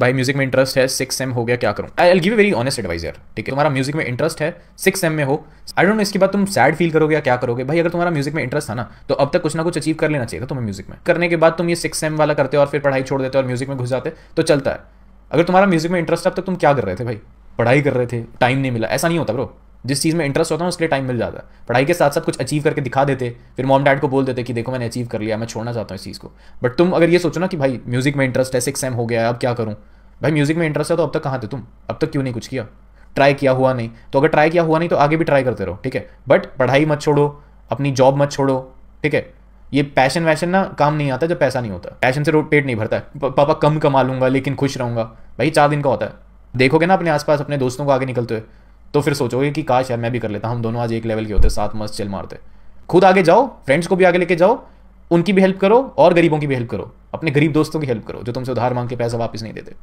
भाई म्यूजिक में इंटरेस्ट है सिक्स एम हो गया क्या करूँ I'll give very honest advice यार ठीक है तुम्हारा म्यूजिक में इंटरेस्ट है सिक्स एम में हो आई डोंट नो इसके बाद तुम सैड फील करोगे या क्या करोगे भाई अगर तुम्हारा म्यूजिक में इंटरेस्ट था ना तो अब तक कुछ ना कुछ अचीव कर लेना चाहिए तुम्हें म्यूजिक में करने के बाद तुम ये सिक्स एम वाला करते हो और फिर पढ़ाई छोड़ देते हो और म्यूजिक में घुस जाते तो चलता है अगर तुम्हारा म्यूजिक में इंटरेस्ट अब तक तुम क्या कर रहे थे भाई पढ़ाई कर रहे थे टाइम नहीं मिला ऐसा नहीं होता ब्रो जिस चीज़ में इंटरेस्ट होता है उसके लिए टाइम मिल जाता है पढ़ाई के साथ साथ कुछ अचीव करके दिखा देते फिर मॉम डैड को बोल देते कि देखो मैंने अचीव कर लिया मैं छोड़ना चाहता हूँ इस चीज़ को बट तुम अगर ये सोचो ना कि भाई म्यूज़िक में इंटरेस्ट है सिक्स एम हो गया है अब क्या करूँ भाई म्यूज़िक में इंटरेस्ट है तो अब तक कहाँ थे तुम अब तक क्यों नहीं कुछ किया ट्राई किया हुआ नहीं तो अगर ट्राई किया हुआ नहीं तो आगे भी ट्राई करते रहो ठीक है बट पढ़ाई मत छोड़ो अपनी जॉब मत छोड़ो ठीक है ये पैशन वैशन ना काम नहीं आता जब पैसा नहीं होता पैशन से रोड पेट नहीं भरता है पापा कम कमा लूंगा लेकिन खुश रहूंगा भाई चार दिन का होता है देखोगे ना अपने आसपास अपने दोस्तों को आगे निकलते हुए तो फिर सोचोगे कि काश यार मैं भी कर लेता हम दोनों आज एक लेवल के होते साथ मस्त चिल मारते खुद आगे जाओ फ्रेंड्स को भी आगे लेके जाओ उनकी भी हेल्प करो और गरीबों की भी हेल्प करो अपने गरीब दोस्तों की हेल्प करो जो तुमसे उधार मांग के पैसा वापस नहीं देते